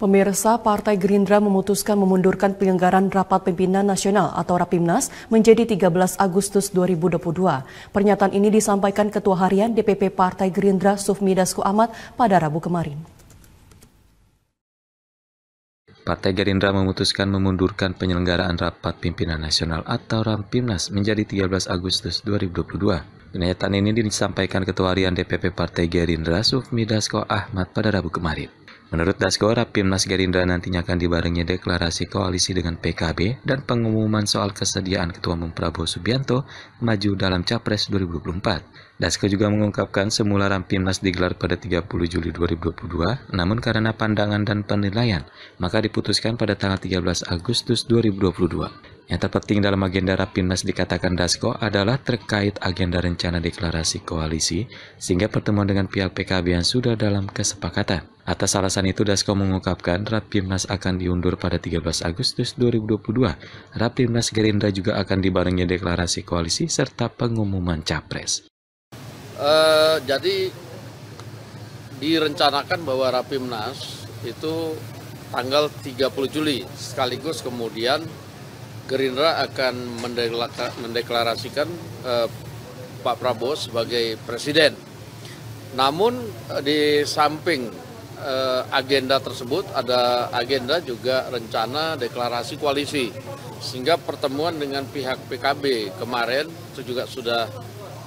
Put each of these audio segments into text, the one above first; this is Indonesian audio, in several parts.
Pemirsa Partai Gerindra memutuskan memundurkan penyelenggaran Rapat Pimpinan Nasional atau Rapimnas menjadi 13 Agustus 2022. Pernyataan ini disampaikan Ketua Harian DPP Partai Gerindra Sufmi Dasko Ahmad pada Rabu kemarin. Partai Gerindra memutuskan memundurkan penyelenggaraan Rapat Pimpinan Nasional atau Rapimnas menjadi 13 Agustus 2022. Pernyataan ini disampaikan Ketua Harian DPP Partai Gerindra Sufmi Dasko Ahmad pada Rabu kemarin. Menurut Dasko, Rapimnas Gerindra nantinya akan dibarengi deklarasi koalisi dengan PKB dan pengumuman soal kesediaan Ketua Umum Prabowo Subianto maju dalam Capres 2024. Dasko juga mengungkapkan semula Rapimnas digelar pada 30 Juli 2022, namun karena pandangan dan penilaian, maka diputuskan pada tanggal 13 Agustus 2022. Yang terpenting dalam agenda Rapimnas dikatakan Dasko adalah terkait agenda rencana deklarasi koalisi, sehingga pertemuan dengan pihak PKB yang sudah dalam kesepakatan. Atas alasan itu, Dasko mengungkapkan Rapimnas akan diundur pada 13 Agustus 2022. Rapimnas Gerindra juga akan dibarengi deklarasi koalisi serta pengumuman capres. Uh, jadi direncanakan bahwa Rapimnas itu tanggal 30 Juli, sekaligus kemudian Gerindra akan mendeklarasikan eh, Pak Prabowo sebagai presiden. Namun eh, di samping eh, agenda tersebut ada agenda juga rencana deklarasi koalisi. Sehingga pertemuan dengan pihak PKB kemarin itu juga sudah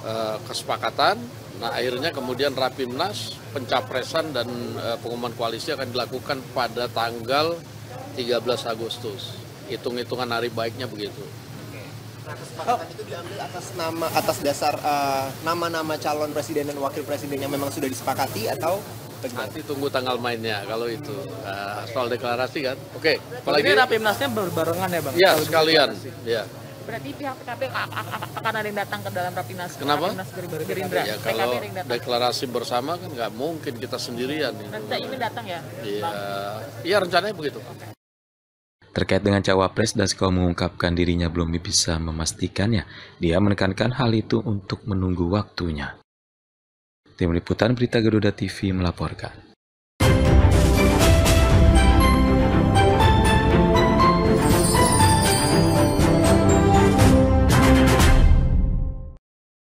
eh, kesepakatan. Nah akhirnya kemudian Rapimnas pencapresan dan eh, pengumuman koalisi akan dilakukan pada tanggal 13 Agustus hitung-hitungan hari baiknya begitu. Nah, oh. itu diambil atas nama atas dasar eh, nama-nama uh, calon presiden dan wakil presiden yang memang sudah disepakati atau bagaimana? Nanti tunggu tanggal mainnya kalau itu uh, soal deklarasi kan. Oke. Okay. Apalagi ini rapimnasnya berbarengan ya bang? Ya sekalian. Ya. Berarti pihak PKB akan ada yang datang ke dalam rapimnas? Kenapa? Rapimnas Gerindra. Ya, kalau deklarasi bersama kan nggak mungkin kita sendirian. Rencana ini datang ya? Iya. Iya rencananya begitu. Okay. Terkait dengan cawapres Dasko mengungkapkan dirinya belum bisa memastikannya. Dia menekankan hal itu untuk menunggu waktunya. Tim Liputan Berita Garuda TV melaporkan.